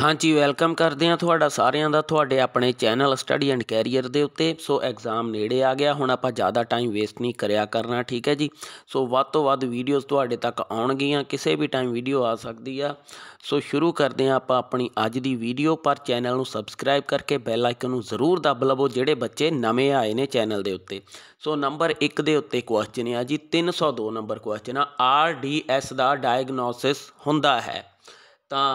ਹਾਂਜੀ ਵੈਲਕਮ ਕਰਦੇ ਹਾਂ ਤੁਹਾਡਾ ਸਾਰਿਆਂ ਦਾ ਤੁਹਾਡੇ ਆਪਣੇ ਚੈਨਲ ਸਟੱਡੀ ਐਂਡ ਕੈਰੀਅਰ ਦੇ ਉੱਤੇ ਸੋ ਐਗਜ਼ਾਮ ਨੇੜੇ ਆ ਗਿਆ ਹੁਣ ਆਪਾਂ ਜ਼ਿਆਦਾ ਟਾਈਮ ਵੇਸਟ ਨਹੀਂ ਕਰਿਆ ਕਰਨਾ ਠੀਕ ਹੈ ਜੀ ਸੋ ਵੱਧ ਤੋਂ ਵੱਧ ਵੀਡੀਓਜ਼ ਤੁਹਾਡੇ ਤੱਕ ਆਉਣਗੀਆਂ ਕਿਸੇ ਵੀ ਟਾਈਮ ਵੀਡੀਓ ਆ ਸਕਦੀ ਆ ਸੋ ਸ਼ੁਰੂ ਕਰਦੇ ਹਾਂ ਆਪਾਂ ਆਪਣੀ ਅੱਜ ਦੀ ਵੀਡੀਓ ਪਰ ਚੈਨਲ ਨੂੰ ਸਬਸਕ੍ਰਾਈਬ ਕਰਕੇ ਬੈਲ ਆਈਕਨ ਨੂੰ ਜ਼ਰੂਰ ਦੱਬ ਲਵੋ ਜਿਹੜੇ ਬੱਚੇ ਨਵੇਂ ਆਏ ਨੇ ਚੈਨਲ ਦੇ ਉੱਤੇ ਸੋ ਨੰਬਰ 1 ਦੇ ਉੱਤੇ ਕੁਐਸਚਨ ਆ ਜੀ 302 ਨੰਬਰ ਕੁਐਸਚਨ ਆ ਆਰ ਡੀ ਐਸ ਦਾ ਡਾਇਗਨੋਸਿਸ ਹੁੰਦਾ ਹੈ ਤਾਂ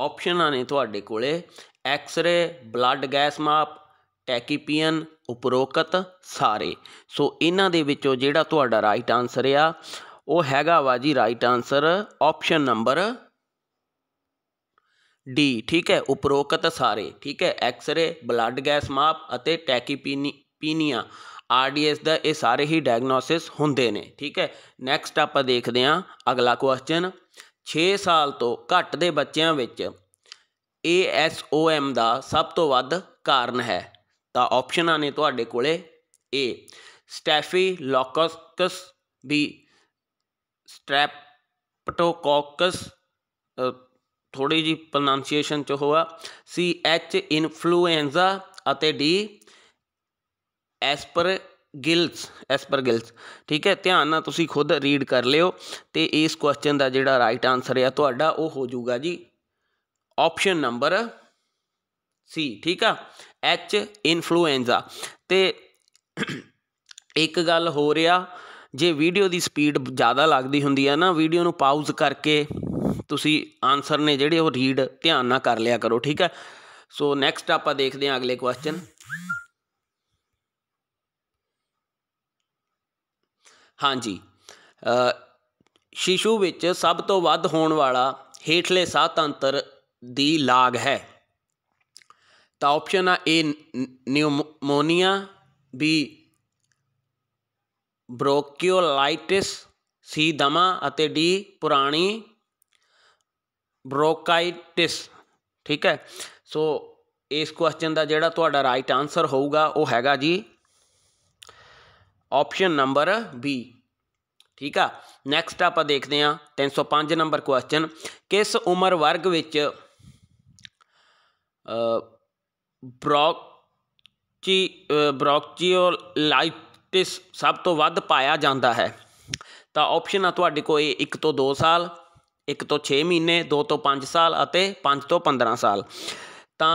ਆਪਸ਼ਨਾਂ ਨੇ ਤੁਹਾਡੇ ਕੋਲੇ ਐਕਸ-ਰੇ ਬਲੱਡ ਗੈਸ ਮਾਪ ਟੈਕੀਪੀਅਨ ਉਪਰੋਕਤ ਸਾਰੇ ਸੋ ਇਹਨਾਂ ਦੇ ਵਿੱਚੋਂ ਜਿਹੜਾ ਤੁਹਾਡਾ ਰਾਈਟ ਆਨਸਰ ਆ ਉਹ ਹੈਗਾ ਵਾ ਜੀ right answer option number D ਠੀਕ ਹੈ ਉਪਰੋਕਤ ਸਾਰੇ ਠੀਕ ਹੈ ਐਕਸ-ਰੇ ਬਲੱਡ ਗੈਸ ਮਾਪ ਅਤੇ ਟੈਕੀਪੀਨੀਆ ਆਰਡੀਐਸ ਦਾ ਇਹ ਸਾਰੇ ਹੀ ਡਾਇਗਨੋਸਿਸ ਹੁੰਦੇ ਨੇ ਠੀਕ ਹੈ ਨੈਕਸਟ ਆਪਾਂ ਦੇਖਦੇ ਹਾਂ ਅਗਲਾ ਕੁਐਸਚਨ 6 ਸਾਲ ਤੋਂ ਘੱਟ ਦੇ ਬੱਚਿਆਂ ਵਿੱਚ ASOM ਦਾ ਸਭ ਤੋਂ ਵੱਧ ਕਾਰਨ ਹੈ ਤਾਂ ਆਪਸ਼ਨਾਂ ਨੇ ਤੁਹਾਡੇ ਕੋਲੇ A staphylococcus B streptococcus ਥੋੜੀ ਜੀ ਪ੍ਰੋਨਾਂਸੀਏਸ਼ਨ ਚ ਹੋਆ C ਐਚ ਇਨਫਲੂਐਂਜ਼ਾ ਅਤੇ D aspergillus aspergillus ਠੀਕ ਹੈ ਧਿਆਨ ਨਾਲ ਤੁਸੀਂ ਖੁਦ ਰੀਡ ਕਰ ਲਿਓ ਤੇ ਇਸ ਕੁਐਸਚਨ ਦਾ ਜਿਹੜਾ ਰਾਈਟ ਆਨਸਰ ਹੈ ਤੁਹਾਡਾ ਉਹ ਹੋ ਜਾਊਗਾ ਜੀ ਆਪਸ਼ਨ ਨੰਬਰ ਸੀ ਠੀਕ ਆ ਐਚ ਇਨਫਲੂਐਂਜ਼ਾ ਤੇ ਇੱਕ ਗੱਲ ਹੋ ਰਿਹਾ ਜੇ ਵੀਡੀਓ ਦੀ ਸਪੀਡ ਜ਼ਿਆਦਾ ਲੱਗਦੀ ਹੁੰਦੀ ਹੈ ਨਾ ਵੀਡੀਓ ਨੂੰ ਪਾਉਜ਼ ਕਰਕੇ ਤੁਸੀਂ ਆਨਸਰ ਨੇ ਜਿਹੜੇ ਉਹ ਰੀਡ ਧਿਆਨ ਨਾਲ ਕਰ ਲਿਆ ਕਰੋ ਠੀਕ ਹੈ ਸੋ ਨੈਕਸਟ ਆਪਾਂ ਦੇਖਦੇ ਹਾਂ ਅਗਲੇ ਕੁਐਸਚਨ ਹਾਂਜੀ ਸ਼ੀਸ਼ੂ ਵਿੱਚ ਸਭ ਤੋਂ ਵੱਧ ਹੋਣ ਵਾਲਾ ਹੇਠਲੇ ਸਾਹ ਤੰਤਰ ਦੀ ਲਾਗ ਹੈ ਤਾਂ ਆਪਸ਼ਨ ਆ ਇਹ ਨਿਊਮੋਨੀਆ ਬੀ ਬ੍ਰੋਕਿਓਲਾਈਟਿਸ ਸੀ ਦਮਾ ਅਤੇ ਡੀ ਪੁਰਾਣੀ ਬ੍ਰੋਕਾਈਟਿਸ ਠੀਕ ਹੈ ਸੋ ਇਸ ਕੁਐਸਚਨ ਦਾ ਜਿਹੜਾ ਤੁਹਾਡਾ ਰਾਈਟ ਆਨਸਰ ਹੋਊਗਾ ਉਹ ਹੈਗਾ ਜੀ ਆਪਸ਼ਨ ਨੰਬਰ ਬੀ ਠੀਕ ਆ ਨੈਕਸਟ ਆਪਾਂ ਦੇਖਦੇ ਆ 305 ਨੰਬਰ ਕੁਐਸਚਨ ਕਿਸ ਉਮਰ ਵਰਗ ਵਿੱਚ ਬ੍ਰੌਕਚੀ ਬ੍ਰੌਕਚੀਓਲਾਈਟਿਸ ਸਭ ਤੋਂ ਵੱਧ ਪਾਇਆ ਜਾਂਦਾ ਹੈ ਤਾਂ ਆਪਸ਼ਨ ਆ ਤੁਹਾਡੇ ਕੋਲ 1 ਤੋਂ 2 ਸਾਲ 1 ਤੋਂ 6 ਮਹੀਨੇ 2 ਤੋਂ 5 ਸਾਲ ਅਤੇ 5 ਤੋਂ 15 ਸਾਲ ਤਾਂ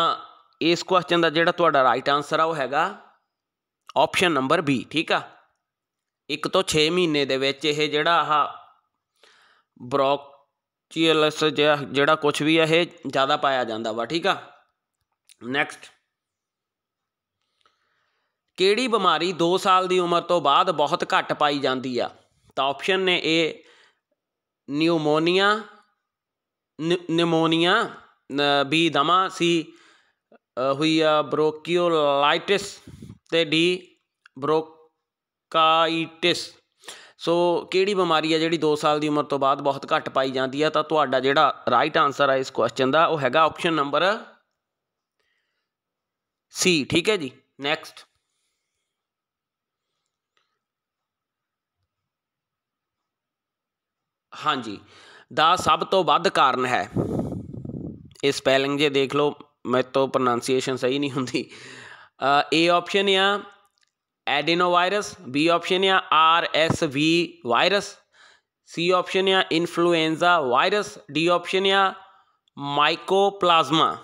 ਇਸ ਕੁਐਸਚਨ ਦਾ ਜਿਹੜਾ ਤੁਹਾਡਾ ਰਾਈਟ ਆਨਸਰ ਆ ਉਹ ਹੈਗਾ ਆਪਸ਼ਨ ਨੰਬਰ B ਠੀਕ ਆ ਇੱਕ ਤੋਂ 6 ਮਹੀਨੇ ਦੇ ਵਿੱਚ ਇਹ ਜਿਹੜਾ ਆਹ ਬ੍ਰੌਕਚੀਅਲਸ ਜਿਹੜਾ ਕੁਝ ਵੀ ਇਹ ਜ਼ਿਆਦਾ ਪਾਇਆ ਜਾਂਦਾ ਵਾ ਠੀਕ ਆ ਨੈਕਸਟ ਕਿਹੜੀ ਬਿਮਾਰੀ 2 ਸਾਲ ਦੀ ਉਮਰ ਤੋਂ ਬਾਅਦ ਬਹੁਤ ਘੱਟ ਪਾਈ ਜਾਂਦੀ ਆ ਤਾਂ ਆਪਸ਼ਨ ਨੇ ਇਹ ਨਿਊਮੋਨੀਆ ਨਿਮੋਨੀਆ ਬੀ ਦਮਾ ਸੀ ਹੋਈ ਆ ਬ੍ਰੋਕਿਓਲਾਈਟਿਸ ਤੇ ਡੀ ਬ੍ਰੋਕ ਬ੍ਰੌਂਕਾਈਟਿਸ ਸੋ ਕਿਹੜੀ ਬਿਮਾਰੀ ਹੈ ਜਿਹੜੀ 2 ਸਾਲ ਦੀ ਉਮਰ ਤੋਂ ਬਾਅਦ ਬਹੁਤ ਘੱਟ ਪਾਈ ਜਾਂਦੀ ਹੈ ਤਾਂ ਤੁਹਾਡਾ ਜਿਹੜਾ ਰਾਈਟ ਆਨਸਰ ਹੈ ਇਸ ਕੁਐਸਚਨ ਦਾ ਉਹ ਹੈਗਾ ਆਪਸ਼ਨ ਨੰਬਰ ਸੀ ਠੀਕ ਹੈ ਜੀ ਨੈਕਸਟ ਹਾਂਜੀ ਦਾ ਸਭ ਤੋਂ ਵੱਧ ਕਾਰਨ ਹੈ ਇਹ ਸਪੈਲਿੰਗ ਜੇ ਦੇਖ ਲਓ ਮੇਰੇ ਤੋਂ ਪ੍ਰੋਨਾਂਸੀਏਸ਼ਨ ਸਹੀ ਨਹੀਂ ਹੁੰਦੀ ਏ ਆਪਸ਼ਨ ਆ ਐਡੀਨੋਵਾਇਰਸ ਬੀ ਆਪਸ਼ਨ ਆ R S V virus C option ਆ ਇਨਫਲੂਐਂਜ਼ਾ ਵਾਇਰਸ ਡੀ ਆਪਸ਼ਨ ਆ ਮਾਈਕੋਪਲਾਜ਼ਮਾ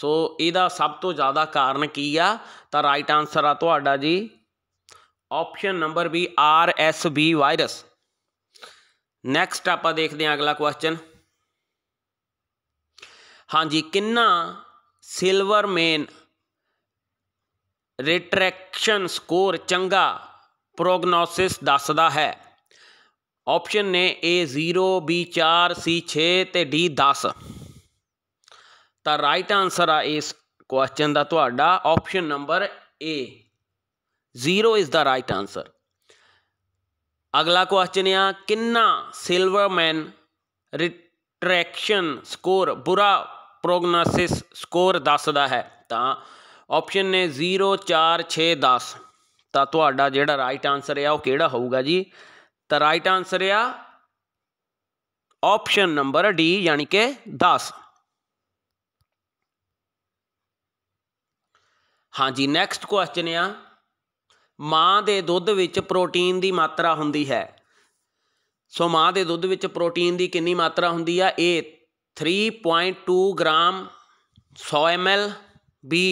ਸੋ ਇਹਦਾ ਸਭ ਤੋਂ ਜ਼ਿਆਦਾ ਕਾਰਨ ਕੀ ਆ ਤਾਂ ਰਾਈਟ ਆਨਸਰ ਆ ਤੁਹਾਡਾ ਜੀ option number B R S V virus next ਆਪਾਂ ਦੇਖਦੇ ਹਾਂ ਅਗਲਾ ਕੁਐਸਚਨ ਹਾਂਜੀ ਕਿੰਨਾ ਸਿਲਵਰ ਮੇਨ ਰਿਟਰੈਕਸ਼ਨ ਸਕੋਰ ਚੰਗਾ ਪ੍ਰੋਗਨੋਸਿਸ ਦੱਸਦਾ ਹੈ ਆਪਸ਼ਨ ਨੇ A 0 B 4 C 6 ਤੇ D 10 ਤਾਂ ਰਾਈਟ ਆਨਸਰ ਆ ਇਸ ਕੁਐਸਚਨ ਦਾ ਤੁਹਾਡਾ option number A 0 is the right answer ਅਗਲਾ ਕੁਐਸਚਨ ਆ ਕਿੰਨਾ ਸਿਲਵਰਮੈਨ ਰਿਟਰੈਕਸ਼ਨ ਸਕੋਰ ਬੁਰਾ ਪ੍ਰੋਗਨੋਸਿਸ ਸਕੋਰ ਦੱਸਦਾ ਹੈ ਤਾਂ ਆਪਸ਼ਨ ਨੇ 0 4 10 ਤਾਂ ਤੁਹਾਡਾ ਜਿਹੜਾ ਰਾਈਟ ਆਨਸਰ ਆ ਉਹ ਕਿਹੜਾ ਹੋਊਗਾ ਜੀ ਤਾਂ ਰਾਈਟ ਆਨਸਰ ਆ ਆਪਸ਼ਨ ਨੰਬਰ ਡੀ ਯਾਨੀ ਕਿ 10 ਹਾਂਜੀ ਨੈਕਸਟ ਕੁਐਸਚਨ ਆ ਮਾਂ ਦੇ ਦੁੱਧ ਵਿੱਚ ਪ੍ਰੋਟੀਨ ਦੀ ਮਾਤਰਾ ਹੁੰਦੀ ਹੈ ਸੋ ਮਾਂ ਦੇ ਦੁੱਧ ਵਿੱਚ ਪ੍ਰੋਟੀਨ ਦੀ ਕਿੰਨੀ ਮਾਤਰਾ ਹੁੰਦੀ ਆ A 3.2 gram 100 ml B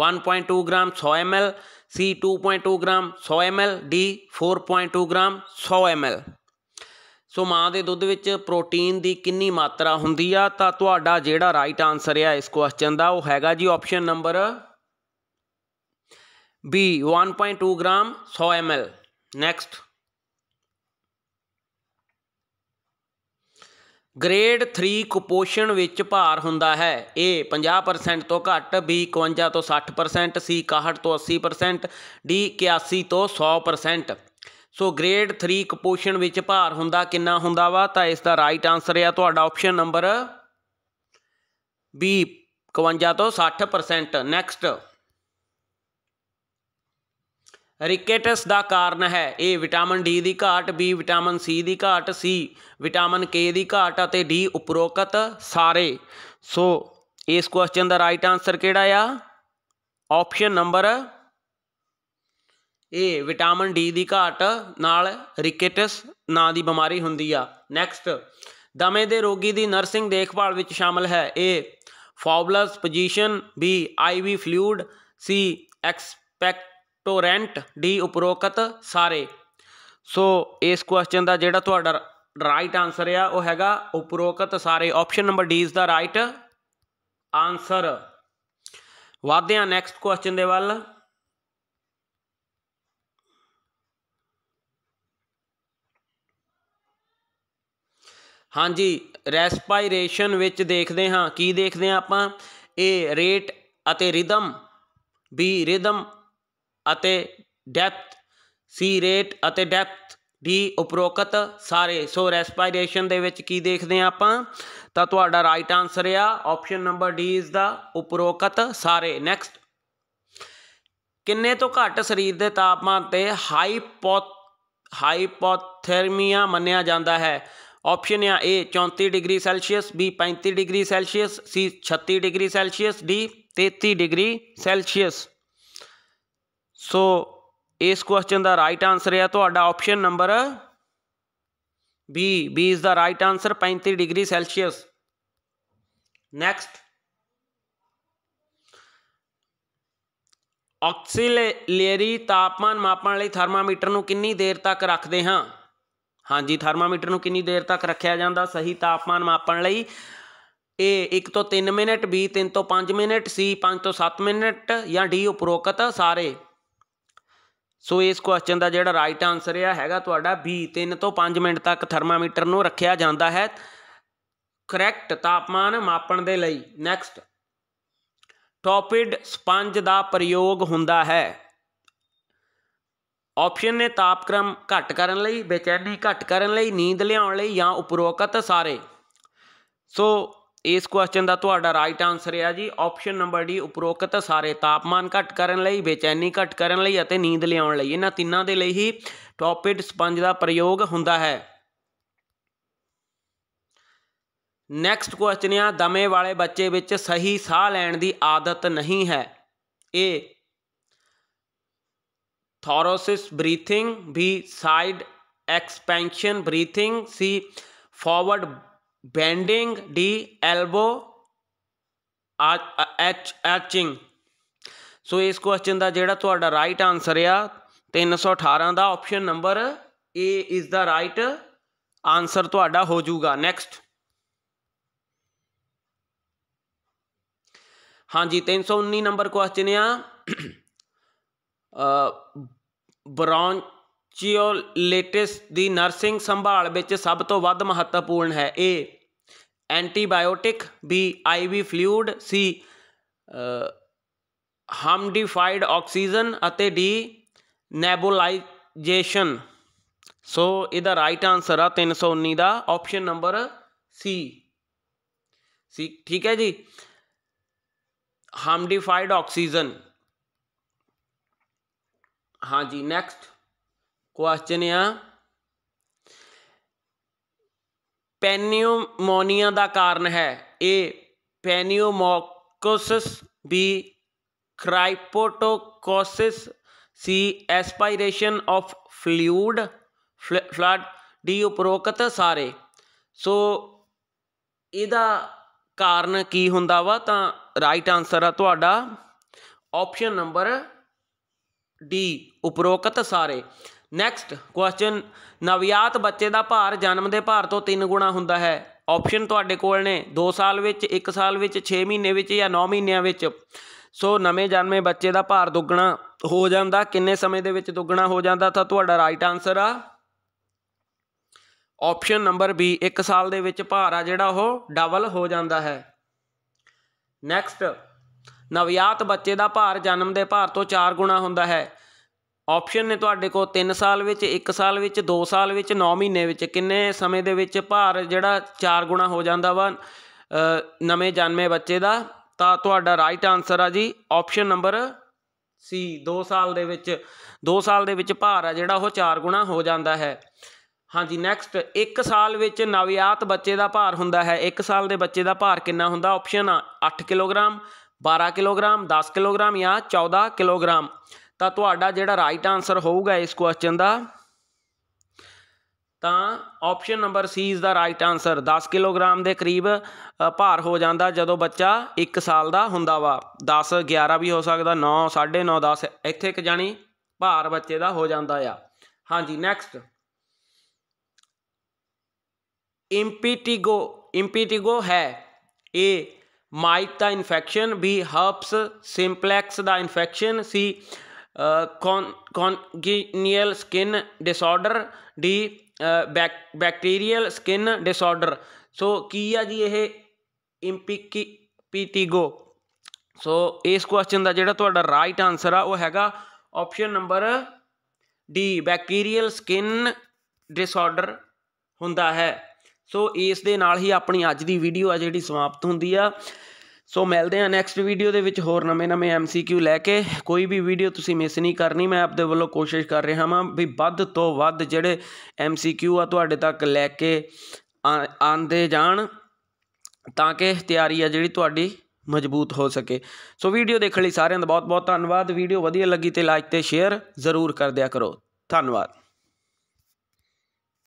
1.2 gram 100 M L C 2.2 gram 100 ml D 4.2 gram 100 ml so ਮਾਂ ਦੇ ਦੁੱਧ ਵਿੱਚ ਪ੍ਰੋਟੀਨ ਦੀ ਕਿੰਨੀ ਮਾਤਰਾ ਹੁੰਦੀ ਆ ਤਾਂ ਤੁਹਾਡਾ ਜਿਹੜਾ ਰਾਈਟ ਆਨਸਰ ਆ ਇਸ ਕੁਐਸਚਨ ਦਾ ਉਹ ਹੈਗਾ ਜੀ option number B 1.2 gram 100 ml next grade 3 ਕੁਪੋਸ਼ਣ ਵਿੱਚ ਭਾਰ ਹੁੰਦਾ ਹੈ ਇਹ 50% ਤੋਂ ਘੱਟ B 51 ਤੋਂ 60% C 61 ਤੋਂ 80% D 81 ਤੋਂ 100% ਸੋ ਗ੍ਰੇਡ 3 ਕੁਪੋਸ਼ਣ ਵਿੱਚ ਭਾਰ ਹੁੰਦਾ ਕਿੰਨਾ ਹੁੰਦਾ ਵਾ ਤਾਂ ਇਸ ਦਾ ਰਾਈਟ ਆਨਸਰ ਹੈ ਤੁਹਾਡਾ ਆਪਸ਼ਨ ਨੰਬਰ B 51 ਤੋਂ 60% ਨੈਕਸਟ ਰਿਕੇਟਸ ਦਾ ਕਾਰਨ ਹੈ ਇਹ ਵਿਟਾਮਿਨ ਡੀ ਦੀ ਘਾਟ ਬੀ ਵਿਟਾਮਿਨ ਸੀ ਦੀ ਘਾਟ ਸੀ ਵਿਟਾਮਿਨ ਕੇ ਦੀ ਘਾਟ ਅਤੇ ਡੀ ਉਪਰੋਕਤ ਸਾਰੇ ਸੋ ਇਸ ਕੁਐਸਚਨ ਦਾ ਰਾਈਟ ਆਨਸਰ ਕਿਹੜਾ ਆ option number A vitamin D ਦੀ ਘਾਟ ਨਾਲ ਰਿਕੇਟਸ ਨਾਂ ਦੀ ਬਿਮਾਰੀ ਹੁੰਦੀ ਆ ਨੈਕਸਟ ਦਮੇ ਦੇ ਰੋਗੀ ਦੀ ਨਰਸਿੰਗ ਦੇਖਭਾਲ ਵਿੱਚ ਸ਼ਾਮਲ ਹੈ A Fowler's position B IV fluid C expectorant D ਉਪਰੋਕਤ ਸਾਰੇ ਸੋ ਇਸ ਕੁਐਸਚਨ ਦਾ ਜਿਹੜਾ ਤੁਹਾਡਾ ਰਾਈਟ ਆਨਸਰ ਆ ਉਹ ਹੈਗਾ ਉਪਰੋਕਤ ਸਾਰੇ option number D is the right answer ਵਾਧਦੇ ਆ ਨੈਕਸਟ ਕੁਐਸਚਨ ਦੇ ਵੱਲ ਹਾਂਜੀ ਰੈਸਪਾਇਰੇਸ਼ਨ ਵਿੱਚ ਦੇਖਦੇ ਹਾਂ ਕੀ ਦੇਖਦੇ ਹਾਂ ਆਪਾਂ ਏ ਰੇਟ ਅਤੇ ਰਿਦਮ ਬੀ ਰਿਦਮ ਅਤੇ ਡੈਪਥ ਸੀ ਰੇਟ ਅਤੇ ਡੈਪਥ ਡੀ ਉਪਰੋਕਤ ਸਾਰੇ ਸੋ ਰੈਸਪੀਰੇਸ਼ਨ ਦੇ ਵਿੱਚ ਕੀ ਦੇਖਦੇ ਆ ਆਪਾਂ ਤਾਂ ਤੁਹਾਡਾ ਰਾਈਟ ਆਨਸਰ ਆ option number D is the ਉਪਰੋਕਤ ਸਾਰੇ ਨੈਕਸਟ ਕਿੰਨੇ ਤੋਂ ਘੱਟ ਸਰੀਰ ਦੇ ਤਾਪਮਾਨ ਤੇ ਹਾਈਪੋ ਹਾਈਪੋਥਰਮੀਆ ਮੰਨਿਆ ਜਾਂਦਾ ਹੈ ਆਪਸ਼ਨ ਆ A 34 degree Celsius B 35 degree Celsius C 36 degree Celsius D 33 degree Celsius so ਇਸ ਕੁਐਸਚਨ ਦਾ ਰਾਈਟ ਆਨਸਰ ਹੈ ਤੁਹਾਡਾ option number B B is the right answer 35 degree Celsius next axillary ਤਾਪਮਾਨ ਮਾਪਣ ਲਈ ਥਰਮਾਮੀਟਰ ਨੂੰ ਕਿੰਨੀ ਦੇਰ ਤੱਕ ਰੱਖਦੇ ਹਾਂ ਹਾਂਜੀ ਥਰਮਾਮੀਟਰ ਨੂੰ ਕਿੰਨੀ ਦੇਰ ਤੱਕ ਰੱਖਿਆ ਜਾਂਦਾ ਸਹੀ ਤਾਪਮਾਨ ਮਾਪਣ ਲਈ A 1 ਤੋਂ 3 ਮਿੰਟ B 3 ਤੋਂ 5 ਮਿੰਟ C 5 ਤੋਂ 7 ਮਿੰਟ ਜਾਂ D ਉਪਰੋਕਤ ਸਾਰੇ ਸੋ ਇਸ ਕੁਐਸਚਨ ਦਾ ਜਿਹੜਾ ਰਾਈਟ ਆਨਸਰ ਇਹ ਹੈਗਾ ਤੁਹਾਡਾ B 3 ਤੋਂ 5 ਮਿੰਟ ਤੱਕ ਥਰਮਾਮੀਟਰ ਨੂੰ ਰੱਖਿਆ ਜਾਂਦਾ ਹੈ ਕਰੈਕਟ ਤਾਪਮਾਨ ਮਾਪਣ ਦੇ ਲਈ ਨੈਕਸਟ ਟੌਪਿਡ ਸਪੰਜ ਦਾ ਪ੍ਰਯੋਗ ਹੁੰਦਾ ਹੈ ਆਪਸ਼ਨ ਨੇ ਤਾਪਕ੍ਰਮ ਘਟ ਕਰਨ ਲਈ ਬੇਚੈਨੀ ਘਟ ਕਰਨ ਲਈ ਨੀਂਦ ਲਿਆਉਣ ਲਈ ਜਾਂ ਉਪਰੋਕਤ ਸਾਰੇ ਸੋ ਇਸ ਕੁਐਸਚਨ ਦਾ ਤੁਹਾਡਾ ਰਾਈਟ ਆਨਸਰ ਹੈ ਜੀ ਆਪਸ਼ਨ ਨੰਬਰ ਡੀ ਉਪਰੋਕਤ ਸਾਰੇ ਤਾਪਮਾਨ ਘਟ ਕਰਨ ਲਈ ਬੇਚੈਨੀ ਘਟ ਕਰਨ ਲਈ ਅਤੇ ਨੀਂਦ ਲਿਆਉਣ ਲਈ ਇਹਨਾਂ ਤਿੰਨਾਂ ਦੇ ਲਈ ਹੀ ਟੌਪਿਡ ਸਪੰਜ ਦਾ ਪ੍ਰਯੋਗ ਹੁੰਦਾ ਹੈ ਨੈਕਸਟ ਕੁਐਸਚਨ ਹੈ ਦਮੇ ਵਾਲੇ ਬੱਚੇ ਵਿੱਚ ਸਹੀ ਸਾਹ ਲੈਣ ਦੀ ਆਦਤ ਨਹੀਂ ਹੈ A thoracic breathing B side expansion breathing C forward bending D elbow H etching so ਇਸ ਕੁਐਸਚਨ ਦਾ ਜਿਹੜਾ ਤੁਹਾਡਾ ਰਾਈਟ ਆਨਸਰ ਆ 318 ਦਾ option number A is the right answer ਤੁਹਾਡਾ ਹੋ ਜਾਊਗਾ ਨੈਕਸਟ ਹਾਂਜੀ 319 ਨੰਬਰ ਕੁਐਸਚਨ ਆ ਬਰਾਂਚ ਚਿਓਲੇਟਿਸ ਦੀ ਨਰਸਿੰਗ ਸੰਭਾਲ ਵਿੱਚ ਸਭ ਤੋਂ ਵੱਧ ਮਹੱਤਵਪੂਰਨ ਹੈ A antibiotic B IV fluid C humidified oxygen ਅਤੇ ਡੀ ਨੈਬੋਲਾਈਜੇਸ਼ਨ ਸੋ ਇਹਦਾ ਰਾਈਟ ਆਨਸਰ ਆ 319 ਦਾ ਆਪਸ਼ਨ ਨੰਬਰ ਸੀ ਸੀ ਠੀਕ ਹੈ ਜੀ ਹਮਡੀਫਾਈਡ ਆਕਸੀਜਨ ਹਾਂਜੀ ਨੈਕਸਟ ਕੁਐਸਚਨ ਆ ਪੈਨੀਓਮੋਨੀਆ ਦਾ ਕਾਰਨ ਹੈ A pneumococcosis B cryptococcosis C aspiration of fluid flood D ਉਪਰੋਕਤ ਸਾਰੇ ਸੋ ਇਹਦਾ ਕਾਰਨ ਕੀ ਹੁੰਦਾ ਵਾ ਤਾਂ ਰਾਈਟ ਆਨਸਰ ਆ ਤੁਹਾਡਾ ਆਪਸ਼ਨ ਨੰਬਰ ਡੀ ਉਪਰੋਕਤ ਸਾਰੇ ਨੈਕਸਟ ਕੁਐਸਚਨ ਨਵਯਾਤ ਬੱਚੇ ਦਾ ਭਾਰ ਜਨਮ ਦੇ ਭਾਰ ਤੋਂ 3 ਗੁਣਾ ਹੁੰਦਾ ਹੈ ਆਪਸ਼ਨ ਤੁਹਾਡੇ ਕੋਲ ਨੇ 2 ਸਾਲ ਵਿੱਚ 1 ਸਾਲ ਵਿੱਚ 6 ਮਹੀਨੇ ਵਿੱਚ ਜਾਂ 9 ਮਹੀਨਿਆਂ ਵਿੱਚ ਸੋ ਨਵੇਂ ਜਨਮੇ ਬੱਚੇ ਦਾ ਭਾਰ ਦੁੱਗਣਾ ਹੋ ਜਾਂਦਾ ਕਿੰਨੇ ਸਮੇਂ ਦੇ ਵਿੱਚ ਦੁੱਗਣਾ ਹੋ ਜਾਂਦਾ ਤਾਂ ਤੁਹਾਡਾ ਰਾਈਟ ਆਨਸਰ ਆ ਆਪਸ਼ਨ ਨੰਬਰ B 1 ਸਾਲ ਦੇ ਵਿੱਚ ਭਾਰ ਆ ਜਿਹੜਾ ਉਹ ਡਬਲ ਹੋ ਜਾਂਦਾ ਹੈ ਨੈਕਸਟ ਨਵਯਾਤ ਬੱਚੇ ਦਾ ਭਾਰ ਜਨਮ ਦੇ ਭਾਰ ਤੋਂ 4 ਗੁਣਾ ਹੁੰਦਾ ਹੈ ਆਪਸ਼ਨ ਨੇ ਤੁਹਾਡੇ ਕੋਲ 3 ਸਾਲ ਵਿੱਚ 1 ਸਾਲ ਵਿੱਚ 2 ਸਾਲ ਵਿੱਚ 9 ਮਹੀਨੇ ਵਿੱਚ ਕਿੰਨੇ ਸਮੇਂ ਦੇ ਵਿੱਚ ਭਾਰ ਜਿਹੜਾ 4 ਗੁਣਾ ਹੋ ਜਾਂਦਾ ਵਾ ਨਵੇਂ ਜਨਮੇ ਬੱਚੇ ਦਾ ਤਾਂ ਤੁਹਾਡਾ ਰਾਈਟ ਆਨਸਰ ਆ ਜੀ ਆਪਸ਼ਨ ਨੰਬਰ ਸੀ 2 ਸਾਲ ਦੇ ਵਿੱਚ 2 ਸਾਲ ਦੇ ਵਿੱਚ ਭਾਰ ਆ ਜਿਹੜਾ ਉਹ 4 ਗੁਣਾ ਹੋ ਜਾਂਦਾ ਹੈ ਹਾਂਜੀ ਨੈਕਸਟ 1 ਸਾਲ ਵਿੱਚ ਨਵਿਆਤ ਬੱਚੇ ਦਾ ਭਾਰ ਹੁੰਦਾ ਹੈ 1 ਸਾਲ ਦੇ ਬੱਚੇ ਦਾ ਭਾਰ ਕਿੰਨਾ ਹੁੰਦਾ ਆਪਸ਼ਨ ਆ 8 ਕਿਲੋਗ੍ਰਾਮ 12 ਕਿਲੋਗ੍ਰਾਮ 10 ਕਿਲੋਗ੍ਰਾਮ ਜਾਂ 14 ਕਿਲੋਗ੍ਰਾਮ ਤਾਂ ਤੁਹਾਡਾ ਜਿਹੜਾ ਰਾਈਟ ਆਨਸਰ ਹੋਊਗਾ ਇਸ ਕੁਐਸਚਨ ਦਾ ਤਾਂ option number C is the right answer 10 kilogram ਦੇ ਕਰੀਬ ਭਾਰ ਹੋ ਜਾਂਦਾ ਜਦੋਂ ਬੱਚਾ 1 ਸਾਲ ਦਾ ਹੁੰਦਾ ਵਾ 10 11 ਵੀ ਹੋ ਸਕਦਾ 9 9.5 10 ਇੱਥੇ ਇੱਕ ਜਾਨੀ ਭਾਰ ਬੱਚੇ ਦਾ ਹੋ ਜਾਂਦਾ ਆ ਹਾਂਜੀ ਨੈਕਸਟ ਇੰਪੀਟੀਗੋ ਇੰਪੀਟੀਗੋ ਹੈ ਏ ਮਾਈਟ ਦਾ ਇਨਫੈਕਸ਼ਨ ਬੀ ਹਰਪਸ ਸਿੰਪਲੈਕਸ ਦਾ infection C congenital skin disorder D bacterial skin disorder so ਕੀ ਆ ਜੀ ਇਹ ਇੰਪੀਕੀ ਪੀਟੀਗੋ ਸੋ ਇਸ ਕੁਐਸਚਨ ਦਾ ਜਿਹੜਾ ਤੁਹਾਡਾ ਰਾਈਟ ਆਨਸਰ ਆ ਉਹ ਹੈਗਾ option number D bacterial skin disorder ਹੁੰਦਾ ਹੈ ਸੋ ਇਸ ਦੇ ਨਾਲ ਹੀ ਆਪਣੀ ਅੱਜ ਦੀ ਵੀਡੀਓ ਆ ਜਿਹੜੀ ਸਮਾਪਤ ਹੁੰਦੀ ਆ ਸੋ ਮਿਲਦੇ ਹਾਂ ਨੈਕਸਟ ਵੀਡੀਓ ਦੇ ਵਿੱਚ ਹੋਰ ਨਵੇਂ-ਨਵੇਂ ਐਮਸੀਕਿਊ ਲੈ ਕੇ ਕੋਈ ਵੀ ਵੀਡੀਓ ਤੁਸੀਂ ਮਿਸ ਨਹੀਂ ਕਰਨੀ ਮੈਂ ਆਪਦੇ ਵੱਲੋਂ ਕੋਸ਼ਿਸ਼ ਕਰ ਰਿਹਾ ਹਾਂ ਵੀ ਵੱਧ ਤੋਂ ਵੱਧ ਜਿਹੜੇ ਐਮਸੀਕਿਊ ਆ ਤੁਹਾਡੇ ਤੱਕ ਲੈ ਕੇ ਆਂਦੇ ਜਾਣ ਤਾਂ ਕਿ ਤਿਆਰੀ ਆ ਜਿਹੜੀ ਤੁਹਾਡੀ ਮਜ਼ਬੂਤ ਹੋ ਸਕੇ ਸੋ ਵੀਡੀਓ ਦੇਖਣ ਲਈ ਸਾਰਿਆਂ ਦਾ ਬਹੁਤ-ਬਹੁਤ ਧੰਨਵਾਦ ਵੀਡੀਓ ਵਧੀਆ ਲੱਗੀ ਤੇ ਲਾਈਕ ਤੇ ਸ਼ੇਅਰ ਜ਼ਰੂਰ ਕਰ ਦਿਆ ਕਰੋ ਧੰਨਵਾਦ